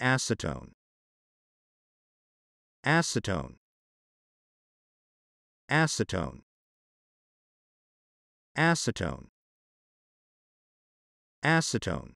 acetone acetone acetone acetone acetone